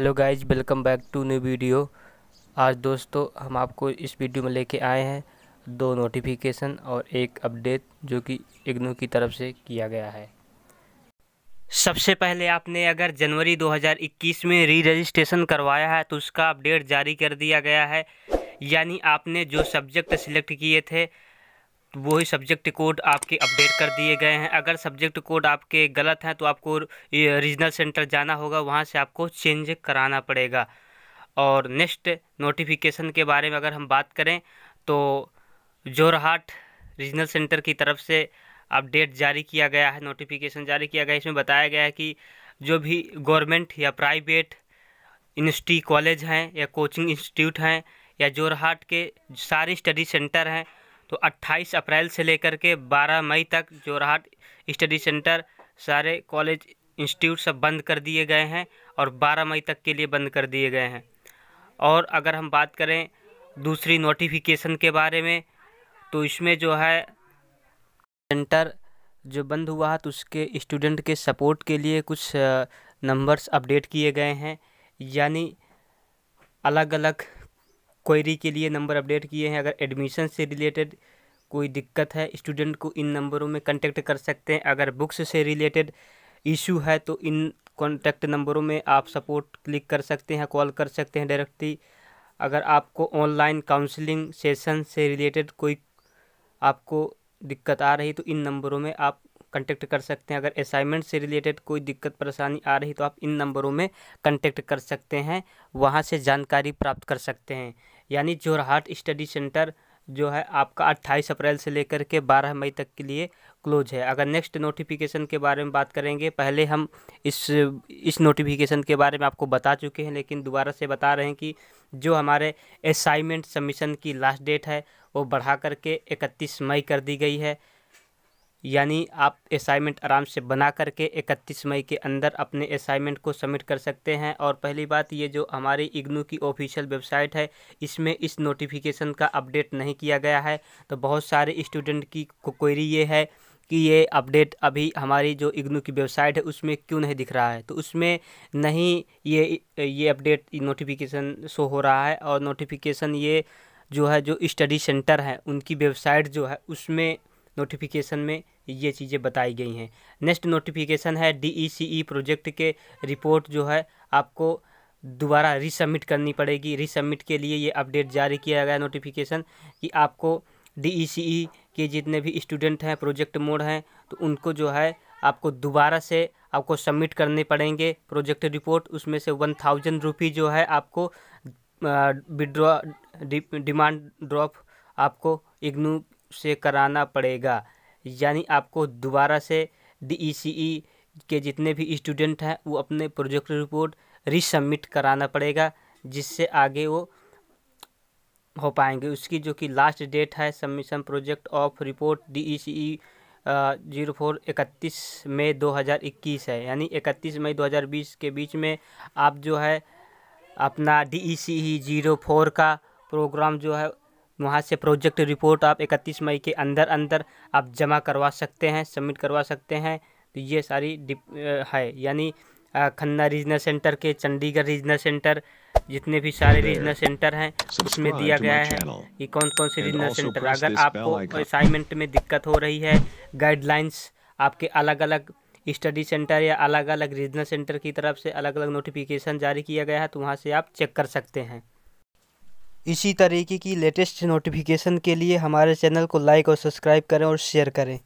hello guys welcome back to new video आज दोस्तों हम आपको इस वीडियो में लेके आए हैं दो नोटिफिकेशन और एक अपडेट जो कि इग्नू की तरफ से किया गया है सबसे पहले आपने अगर जनवरी 2021 में री रजिस्ट्रेशन करवाया है तो उसका अपडेट जारी कर दिया गया है यानी आपने जो सब्जेक्ट सिलेक्ट किए थे वही सब्जेक्ट कोड आपके अपडेट कर दिए गए हैं अगर सब्जेक्ट कोड आपके गलत हैं तो आपको रीजनल सेंटर जाना होगा वहाँ से आपको चेंज कराना पड़ेगा और नेक्स्ट नोटिफिकेशन के बारे में अगर हम बात करें तो जोरहाट रीजनल सेंटर की तरफ से अपडेट जारी किया गया है नोटिफिकेशन जारी किया गया इसमें बताया गया है कि जो भी गवर्नमेंट या प्राइवेट इंस्टी कॉलेज हैं या कोचिंग इंस्टीट्यूट हैं या जोरहाट के सारे स्टडी सेंटर हैं तो 28 अप्रैल से लेकर के 12 मई तक जोरहाट स्टडी सेंटर सारे कॉलेज इंस्टीट्यूट सब बंद कर दिए गए हैं और 12 मई तक के लिए बंद कर दिए गए हैं और अगर हम बात करें दूसरी नोटिफिकेशन के बारे में तो इसमें जो है सेंटर जो बंद हुआ है तो उसके स्टूडेंट के सपोर्ट के लिए कुछ नंबर्स अपडेट किए गए हैं यानी अलग अलग क्वेरी के लिए नंबर अपडेट किए हैं अगर एडमिशन से रिलेटेड कोई दिक्कत है स्टूडेंट को इन नंबरों में कंटेक्ट कर सकते हैं अगर बुक्स से रिलेटेड इशू है तो इन कॉन्टैक्ट नंबरों में आप सपोर्ट क्लिक कर सकते हैं कॉल कर सकते हैं डायरेक्टली अगर आपको ऑनलाइन काउंसलिंग सेशन से रिलेटेड कोई आपको दिक्कत आ रही तो इन नंबरों में आप कंटेक्ट कर सकते हैं अगर असाइनमेंट से रिलेटेड कोई दिक्कत परेशानी आ रही तो आप इन नंबरों में कंटेक्ट कर सकते हैं वहाँ से जानकारी प्राप्त कर सकते हैं यानी जोरहाट स्टडी सेंटर जो है आपका 28 अप्रैल से लेकर के 12 मई तक के लिए क्लोज है अगर नेक्स्ट नोटिफिकेशन के बारे में बात करेंगे पहले हम इस इस नोटिफिकेशन के बारे में आपको बता चुके हैं लेकिन दोबारा से बता रहे हैं कि जो हमारे असाइनमेंट सबमिशन की लास्ट डेट है वो बढ़ा करके 31 मई कर दी गई है यानी आप असाइनमेंट आराम से बना करके 31 मई के अंदर अपने असाइनमेंट को सबमिट कर सकते हैं और पहली बात ये जो हमारी इग्नू की ऑफिशियल वेबसाइट है इसमें इस नोटिफिकेशन का अपडेट नहीं किया गया है तो बहुत सारे स्टूडेंट की क्वेरी ये है कि ये अपडेट अभी हमारी जो इग्नू की वेबसाइट है उसमें क्यों नहीं दिख रहा है तो उसमें नहीं ये ये अपडेट नोटिफिकेशन शो हो रहा है और नोटिफिकेशन ये जो है जो स्टडी सेंटर है उनकी वेबसाइट जो है उसमें नोटिफिकेशन में ये चीज़ें बताई गई हैं नेक्स्ट नोटिफिकेशन है डी e e प्रोजेक्ट के रिपोर्ट जो है आपको दोबारा रिसबमिट करनी पड़ेगी रिसबमिट के लिए ये अपडेट जारी किया गया नोटिफिकेशन कि आपको डी e के जितने भी स्टूडेंट हैं प्रोजेक्ट मोड हैं तो उनको जो है आपको दोबारा से आपको सबमिट करने पड़ेंगे प्रोजेक्ट रिपोर्ट उसमें से वन थाउजेंड रुपी जो है आपको विड्रॉ डिमांड ड्रॉप आपको इग्नू से कराना पड़ेगा यानी आपको दोबारा से डी e e के जितने भी स्टूडेंट हैं वो अपने प्रोजेक्ट रिपोर्ट रिसबमिट कराना पड़ेगा जिससे आगे वो हो पाएंगे उसकी जो कि लास्ट डेट है submission project of report D E C E zero four इकतीस मई दो हज़ार इक्कीस है यानी इकतीस मई दो हज़ार बीस के बीच में आप जो है अपना D E C E zero four का प्रोग्राम जो है वहाँ से प्रोजेक्ट रिपोर्ट आप 31 मई के अंदर अंदर आप जमा करवा सकते हैं सबमिट करवा सकते हैं तो ये सारी है यानी खन्ना रीजनल सेंटर के चंडीगढ़ रीजनल सेंटर जितने भी सारे रीजनल सेंटर हैं उसमें दिया गया है कि कौन कौन से रीजनल सेंटर अगर आपको असाइनमेंट में दिक्कत हो रही है गाइडलाइंस आपके अलग अलग स्टडी सेंटर या अलग अलग रीजनल सेंटर की तरफ से अलग अलग नोटिफिकेशन जारी किया गया है तो वहाँ से आप चेक कर सकते हैं इसी तरीके की लेटेस्ट नोटिफिकेशन के लिए हमारे चैनल को लाइक और सब्सक्राइब करें और शेयर करें